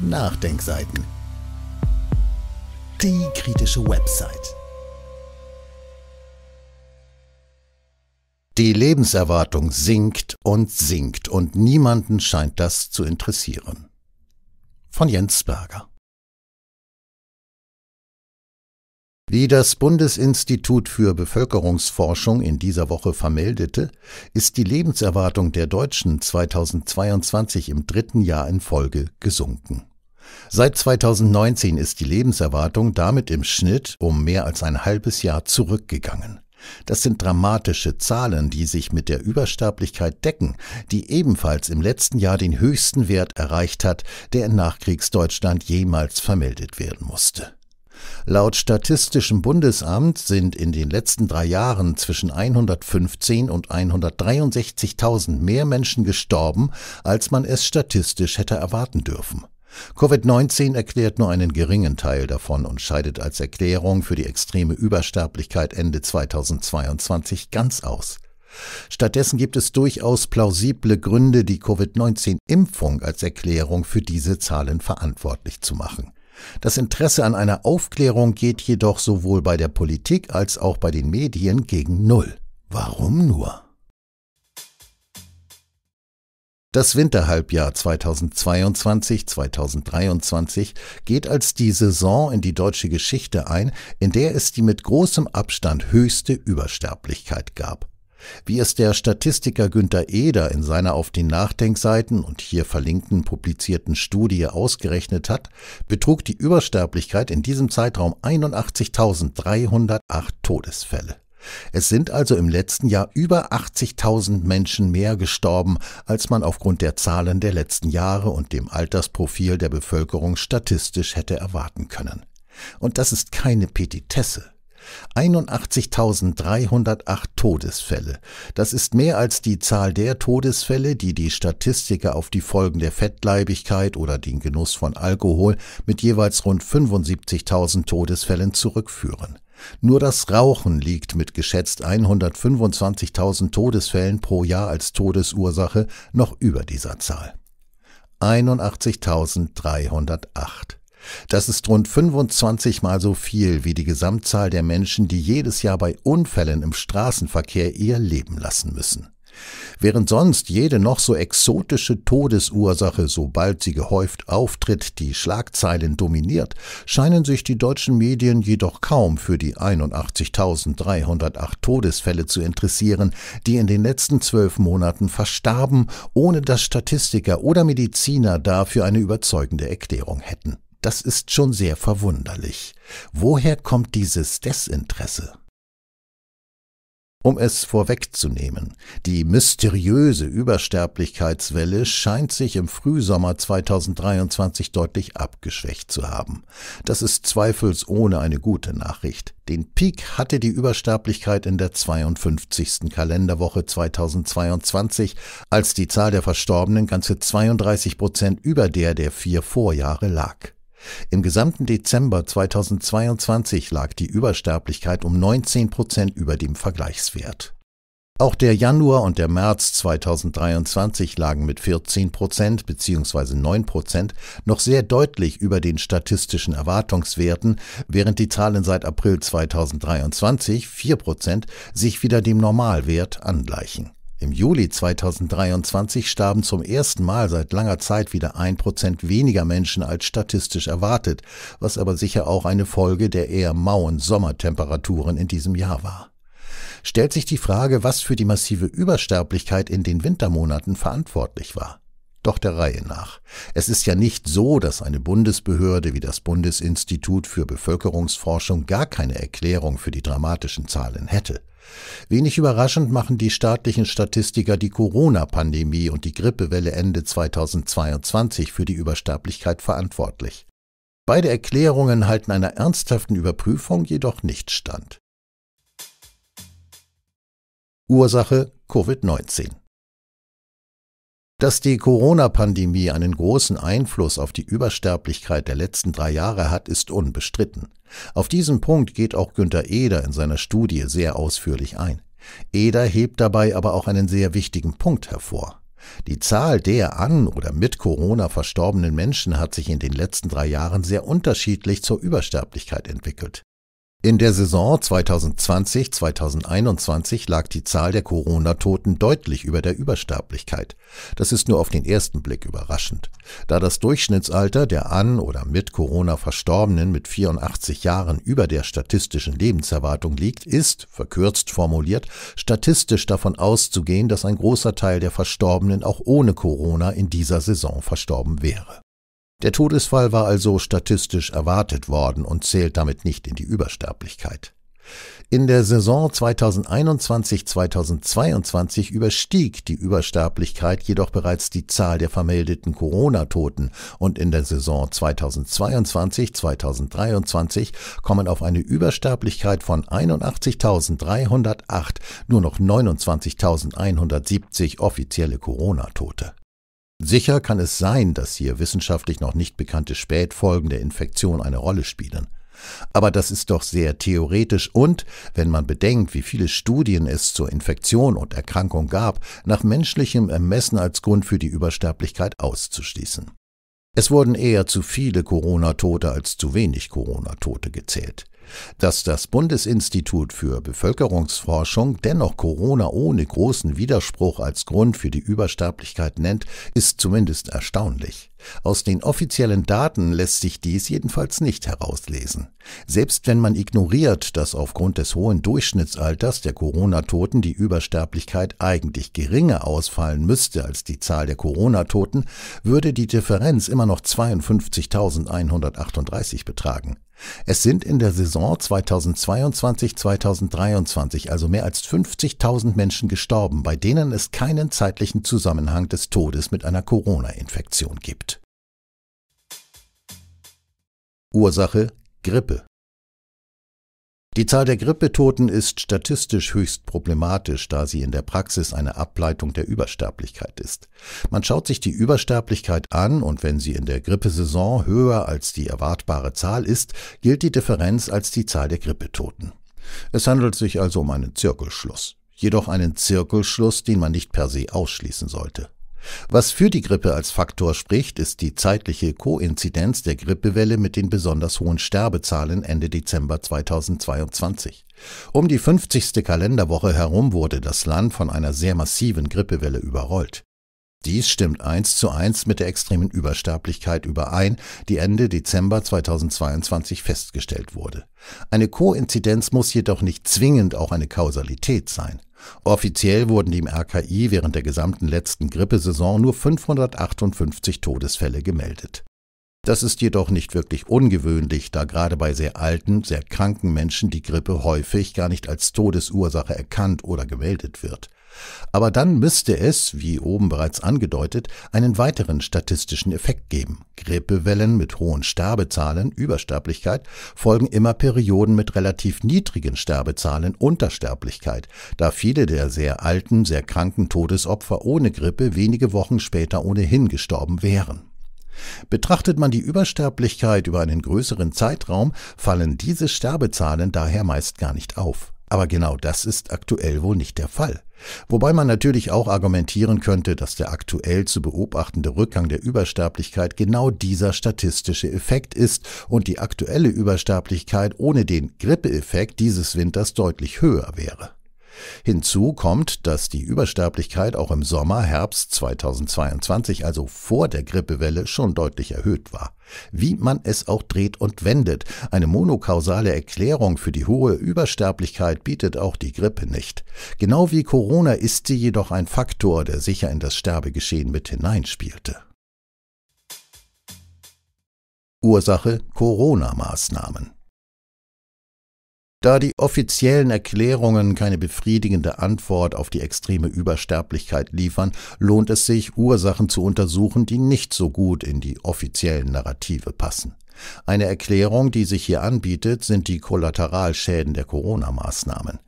Nachdenkseiten. Die kritische Website. Die Lebenserwartung sinkt und sinkt und niemanden scheint das zu interessieren. Von Jens Berger. Wie das Bundesinstitut für Bevölkerungsforschung in dieser Woche vermeldete, ist die Lebenserwartung der Deutschen 2022 im dritten Jahr in Folge gesunken. Seit 2019 ist die Lebenserwartung damit im Schnitt um mehr als ein halbes Jahr zurückgegangen. Das sind dramatische Zahlen, die sich mit der Übersterblichkeit decken, die ebenfalls im letzten Jahr den höchsten Wert erreicht hat, der in Nachkriegsdeutschland jemals vermeldet werden musste. Laut Statistischem Bundesamt sind in den letzten drei Jahren zwischen 115 und 163.000 mehr Menschen gestorben, als man es statistisch hätte erwarten dürfen. Covid-19 erklärt nur einen geringen Teil davon und scheidet als Erklärung für die extreme Übersterblichkeit Ende 2022 ganz aus. Stattdessen gibt es durchaus plausible Gründe, die Covid-19-Impfung als Erklärung für diese Zahlen verantwortlich zu machen. Das Interesse an einer Aufklärung geht jedoch sowohl bei der Politik als auch bei den Medien gegen Null. Warum nur? Das Winterhalbjahr 2022-2023 geht als die Saison in die deutsche Geschichte ein, in der es die mit großem Abstand höchste Übersterblichkeit gab. Wie es der Statistiker Günter Eder in seiner auf den Nachdenkseiten und hier verlinkten publizierten Studie ausgerechnet hat, betrug die Übersterblichkeit in diesem Zeitraum 81.308 Todesfälle. Es sind also im letzten Jahr über 80.000 Menschen mehr gestorben, als man aufgrund der Zahlen der letzten Jahre und dem Altersprofil der Bevölkerung statistisch hätte erwarten können. Und das ist keine Petitesse. 81.308 Todesfälle. Das ist mehr als die Zahl der Todesfälle, die die Statistiker auf die Folgen der Fettleibigkeit oder den Genuss von Alkohol mit jeweils rund 75.000 Todesfällen zurückführen. Nur das Rauchen liegt mit geschätzt 125.000 Todesfällen pro Jahr als Todesursache noch über dieser Zahl. 81.308. Das ist rund 25 mal so viel wie die Gesamtzahl der Menschen, die jedes Jahr bei Unfällen im Straßenverkehr ihr Leben lassen müssen. Während sonst jede noch so exotische Todesursache, sobald sie gehäuft auftritt, die Schlagzeilen dominiert, scheinen sich die deutschen Medien jedoch kaum für die 81.308 Todesfälle zu interessieren, die in den letzten zwölf Monaten verstarben, ohne dass Statistiker oder Mediziner dafür eine überzeugende Erklärung hätten. Das ist schon sehr verwunderlich. Woher kommt dieses Desinteresse? Um es vorwegzunehmen, die mysteriöse Übersterblichkeitswelle scheint sich im Frühsommer 2023 deutlich abgeschwächt zu haben. Das ist zweifelsohne eine gute Nachricht. Den Peak hatte die Übersterblichkeit in der 52. Kalenderwoche 2022, als die Zahl der Verstorbenen ganze 32 Prozent über der der vier Vorjahre lag. Im gesamten Dezember 2022 lag die Übersterblichkeit um 19 Prozent über dem Vergleichswert. Auch der Januar und der März 2023 lagen mit 14 Prozent bzw. 9 Prozent noch sehr deutlich über den statistischen Erwartungswerten, während die Zahlen seit April 2023, 4 Prozent, sich wieder dem Normalwert angleichen. Im Juli 2023 starben zum ersten Mal seit langer Zeit wieder ein Prozent weniger Menschen als statistisch erwartet, was aber sicher auch eine Folge der eher mauen Sommertemperaturen in diesem Jahr war. Stellt sich die Frage, was für die massive Übersterblichkeit in den Wintermonaten verantwortlich war. Doch der Reihe nach. Es ist ja nicht so, dass eine Bundesbehörde wie das Bundesinstitut für Bevölkerungsforschung gar keine Erklärung für die dramatischen Zahlen hätte. Wenig überraschend machen die staatlichen Statistiker die Corona-Pandemie und die Grippewelle Ende 2022 für die Übersterblichkeit verantwortlich. Beide Erklärungen halten einer ernsthaften Überprüfung jedoch nicht stand. Ursache Covid-19 dass die Corona-Pandemie einen großen Einfluss auf die Übersterblichkeit der letzten drei Jahre hat, ist unbestritten. Auf diesen Punkt geht auch Günter Eder in seiner Studie sehr ausführlich ein. Eder hebt dabei aber auch einen sehr wichtigen Punkt hervor. Die Zahl der an oder mit Corona verstorbenen Menschen hat sich in den letzten drei Jahren sehr unterschiedlich zur Übersterblichkeit entwickelt. In der Saison 2020-2021 lag die Zahl der Corona-Toten deutlich über der Übersterblichkeit. Das ist nur auf den ersten Blick überraschend, da das Durchschnittsalter der an oder mit Corona Verstorbenen mit 84 Jahren über der statistischen Lebenserwartung liegt, ist, verkürzt formuliert, statistisch davon auszugehen, dass ein großer Teil der Verstorbenen auch ohne Corona in dieser Saison verstorben wäre. Der Todesfall war also statistisch erwartet worden und zählt damit nicht in die Übersterblichkeit. In der Saison 2021-2022 überstieg die Übersterblichkeit jedoch bereits die Zahl der vermeldeten Corona-Toten und in der Saison 2022-2023 kommen auf eine Übersterblichkeit von 81.308 nur noch 29.170 offizielle Corona-Tote. Sicher kann es sein, dass hier wissenschaftlich noch nicht bekannte Spätfolgen der Infektion eine Rolle spielen. Aber das ist doch sehr theoretisch und, wenn man bedenkt, wie viele Studien es zur Infektion und Erkrankung gab, nach menschlichem Ermessen als Grund für die Übersterblichkeit auszuschließen. Es wurden eher zu viele Corona-Tote als zu wenig Corona-Tote gezählt. Dass das Bundesinstitut für Bevölkerungsforschung dennoch Corona ohne großen Widerspruch als Grund für die Übersterblichkeit nennt, ist zumindest erstaunlich. Aus den offiziellen Daten lässt sich dies jedenfalls nicht herauslesen. Selbst wenn man ignoriert, dass aufgrund des hohen Durchschnittsalters der Corona-Toten die Übersterblichkeit eigentlich geringer ausfallen müsste als die Zahl der Corona-Toten, würde die Differenz immer noch 52.138 betragen. Es sind in der Saison 2022-2023 also mehr als 50.000 Menschen gestorben, bei denen es keinen zeitlichen Zusammenhang des Todes mit einer Corona-Infektion gibt. Ursache Grippe. Die Zahl der Grippetoten ist statistisch höchst problematisch, da sie in der Praxis eine Ableitung der Übersterblichkeit ist. Man schaut sich die Übersterblichkeit an und wenn sie in der Grippesaison höher als die erwartbare Zahl ist, gilt die Differenz als die Zahl der Grippetoten. Es handelt sich also um einen Zirkelschluss. Jedoch einen Zirkelschluss, den man nicht per se ausschließen sollte. Was für die Grippe als Faktor spricht, ist die zeitliche Koinzidenz der Grippewelle mit den besonders hohen Sterbezahlen Ende Dezember 2022. Um die 50. Kalenderwoche herum wurde das Land von einer sehr massiven Grippewelle überrollt. Dies stimmt eins zu eins mit der extremen Übersterblichkeit überein, die Ende Dezember 2022 festgestellt wurde. Eine Koinzidenz muss jedoch nicht zwingend auch eine Kausalität sein. Offiziell wurden dem RKI während der gesamten letzten Grippesaison nur 558 Todesfälle gemeldet. Das ist jedoch nicht wirklich ungewöhnlich, da gerade bei sehr alten, sehr kranken Menschen die Grippe häufig gar nicht als Todesursache erkannt oder gemeldet wird. Aber dann müsste es, wie oben bereits angedeutet, einen weiteren statistischen Effekt geben. Grippewellen mit hohen Sterbezahlen, Übersterblichkeit, folgen immer Perioden mit relativ niedrigen Sterbezahlen, Untersterblichkeit, da viele der sehr alten, sehr kranken Todesopfer ohne Grippe wenige Wochen später ohnehin gestorben wären. Betrachtet man die Übersterblichkeit über einen größeren Zeitraum, fallen diese Sterbezahlen daher meist gar nicht auf. Aber genau das ist aktuell wohl nicht der Fall. Wobei man natürlich auch argumentieren könnte, dass der aktuell zu beobachtende Rückgang der Übersterblichkeit genau dieser statistische Effekt ist und die aktuelle Übersterblichkeit ohne den Grippeeffekt dieses Winters deutlich höher wäre. Hinzu kommt, dass die Übersterblichkeit auch im Sommer, Herbst 2022, also vor der Grippewelle, schon deutlich erhöht war. Wie man es auch dreht und wendet, eine monokausale Erklärung für die hohe Übersterblichkeit bietet auch die Grippe nicht. Genau wie Corona ist sie jedoch ein Faktor, der sicher in das Sterbegeschehen mit hineinspielte. Ursache Corona-Maßnahmen. Da die offiziellen Erklärungen keine befriedigende Antwort auf die extreme Übersterblichkeit liefern, lohnt es sich, Ursachen zu untersuchen, die nicht so gut in die offiziellen Narrative passen. Eine Erklärung, die sich hier anbietet, sind die Kollateralschäden der Corona-Maßnahmen.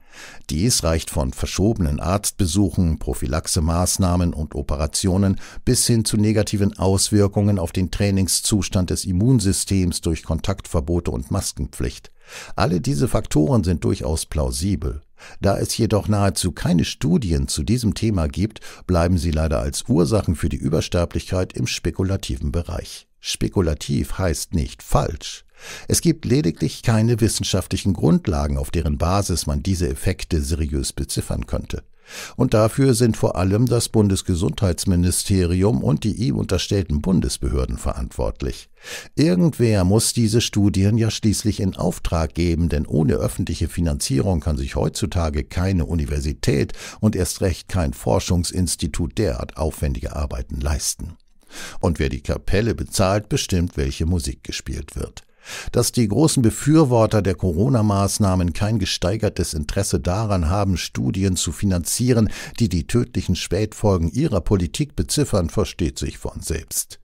Dies reicht von verschobenen Arztbesuchen, Prophylaxemaßnahmen und Operationen bis hin zu negativen Auswirkungen auf den Trainingszustand des Immunsystems durch Kontaktverbote und Maskenpflicht. Alle diese Faktoren sind durchaus plausibel. Da es jedoch nahezu keine Studien zu diesem Thema gibt, bleiben sie leider als Ursachen für die Übersterblichkeit im spekulativen Bereich. Spekulativ heißt nicht falsch. Es gibt lediglich keine wissenschaftlichen Grundlagen, auf deren Basis man diese Effekte seriös beziffern könnte. Und dafür sind vor allem das Bundesgesundheitsministerium und die ihm unterstellten Bundesbehörden verantwortlich. Irgendwer muss diese Studien ja schließlich in Auftrag geben, denn ohne öffentliche Finanzierung kann sich heutzutage keine Universität und erst recht kein Forschungsinstitut derart aufwendige Arbeiten leisten. Und wer die Kapelle bezahlt, bestimmt, welche Musik gespielt wird. Dass die großen Befürworter der Corona-Maßnahmen kein gesteigertes Interesse daran haben, Studien zu finanzieren, die die tödlichen Spätfolgen ihrer Politik beziffern, versteht sich von selbst.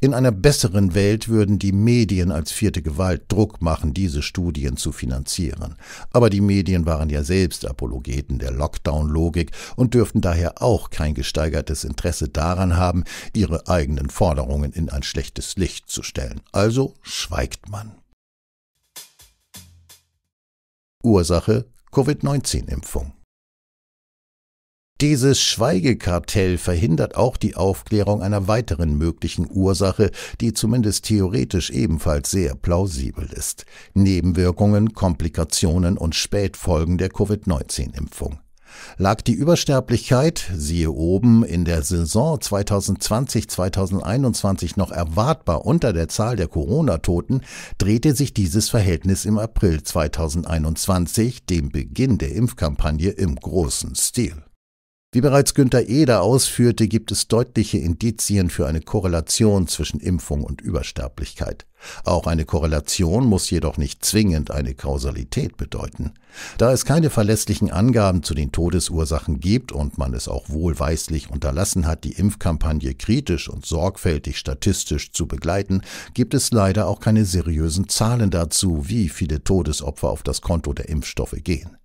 In einer besseren Welt würden die Medien als vierte Gewalt Druck machen, diese Studien zu finanzieren. Aber die Medien waren ja selbst Apologeten der Lockdown-Logik und dürften daher auch kein gesteigertes Interesse daran haben, ihre eigenen Forderungen in ein schlechtes Licht zu stellen. Also schweigt man. Ursache Covid-19-Impfung. Dieses Schweigekartell verhindert auch die Aufklärung einer weiteren möglichen Ursache, die zumindest theoretisch ebenfalls sehr plausibel ist. Nebenwirkungen, Komplikationen und Spätfolgen der Covid-19-Impfung lag die Übersterblichkeit, siehe oben, in der Saison 2020-2021 noch erwartbar unter der Zahl der Corona-Toten, drehte sich dieses Verhältnis im April 2021, dem Beginn der Impfkampagne, im großen Stil. Wie bereits Günter Eder ausführte, gibt es deutliche Indizien für eine Korrelation zwischen Impfung und Übersterblichkeit. Auch eine Korrelation muss jedoch nicht zwingend eine Kausalität bedeuten. Da es keine verlässlichen Angaben zu den Todesursachen gibt und man es auch wohlweislich unterlassen hat, die Impfkampagne kritisch und sorgfältig statistisch zu begleiten, gibt es leider auch keine seriösen Zahlen dazu, wie viele Todesopfer auf das Konto der Impfstoffe gehen.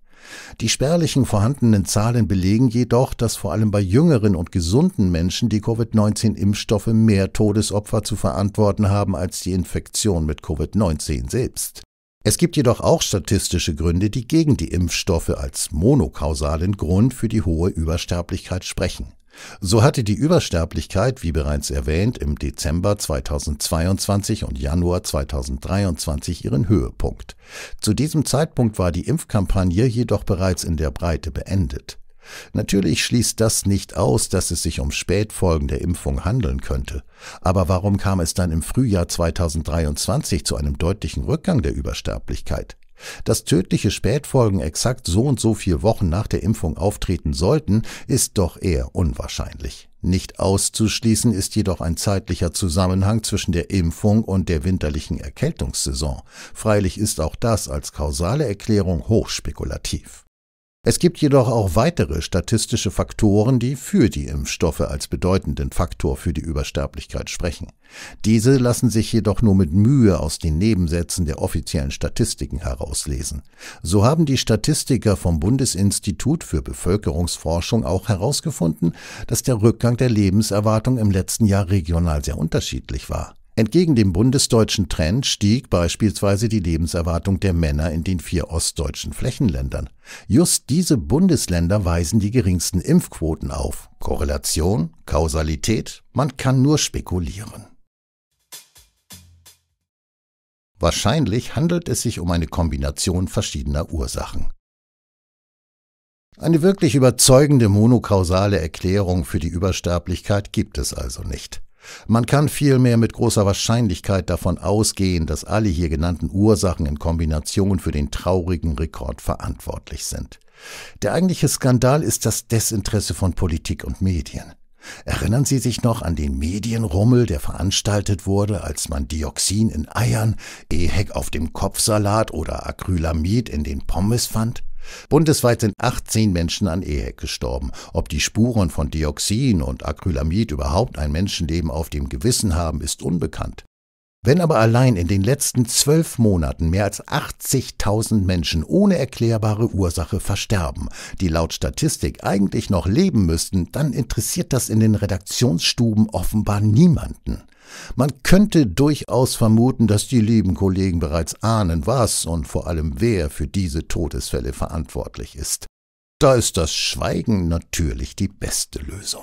Die spärlichen vorhandenen Zahlen belegen jedoch, dass vor allem bei jüngeren und gesunden Menschen die Covid-19-Impfstoffe mehr Todesopfer zu verantworten haben als die Infektion mit Covid-19 selbst. Es gibt jedoch auch statistische Gründe, die gegen die Impfstoffe als monokausalen Grund für die hohe Übersterblichkeit sprechen. So hatte die Übersterblichkeit, wie bereits erwähnt, im Dezember 2022 und Januar 2023 ihren Höhepunkt. Zu diesem Zeitpunkt war die Impfkampagne jedoch bereits in der Breite beendet. Natürlich schließt das nicht aus, dass es sich um Spätfolgen der Impfung handeln könnte. Aber warum kam es dann im Frühjahr 2023 zu einem deutlichen Rückgang der Übersterblichkeit? Dass tödliche Spätfolgen exakt so und so vier Wochen nach der Impfung auftreten sollten, ist doch eher unwahrscheinlich. Nicht auszuschließen ist jedoch ein zeitlicher Zusammenhang zwischen der Impfung und der winterlichen Erkältungssaison. Freilich ist auch das als kausale Erklärung hochspekulativ. Es gibt jedoch auch weitere statistische Faktoren, die für die Impfstoffe als bedeutenden Faktor für die Übersterblichkeit sprechen. Diese lassen sich jedoch nur mit Mühe aus den Nebensätzen der offiziellen Statistiken herauslesen. So haben die Statistiker vom Bundesinstitut für Bevölkerungsforschung auch herausgefunden, dass der Rückgang der Lebenserwartung im letzten Jahr regional sehr unterschiedlich war. Entgegen dem bundesdeutschen Trend stieg beispielsweise die Lebenserwartung der Männer in den vier ostdeutschen Flächenländern. Just diese Bundesländer weisen die geringsten Impfquoten auf. Korrelation, Kausalität, man kann nur spekulieren. Wahrscheinlich handelt es sich um eine Kombination verschiedener Ursachen. Eine wirklich überzeugende monokausale Erklärung für die Übersterblichkeit gibt es also nicht. Man kann vielmehr mit großer Wahrscheinlichkeit davon ausgehen, dass alle hier genannten Ursachen in Kombination für den traurigen Rekord verantwortlich sind. Der eigentliche Skandal ist das Desinteresse von Politik und Medien. Erinnern Sie sich noch an den Medienrummel, der veranstaltet wurde, als man Dioxin in Eiern, Ehek auf dem Kopfsalat oder Acrylamid in den Pommes fand? Bundesweit sind 18 Menschen an Ehek gestorben. Ob die Spuren von Dioxin und Acrylamid überhaupt ein Menschenleben auf dem Gewissen haben, ist unbekannt. Wenn aber allein in den letzten zwölf Monaten mehr als 80.000 Menschen ohne erklärbare Ursache versterben, die laut Statistik eigentlich noch leben müssten, dann interessiert das in den Redaktionsstuben offenbar niemanden. Man könnte durchaus vermuten, dass die lieben Kollegen bereits ahnen, was und vor allem wer für diese Todesfälle verantwortlich ist. Da ist das Schweigen natürlich die beste Lösung.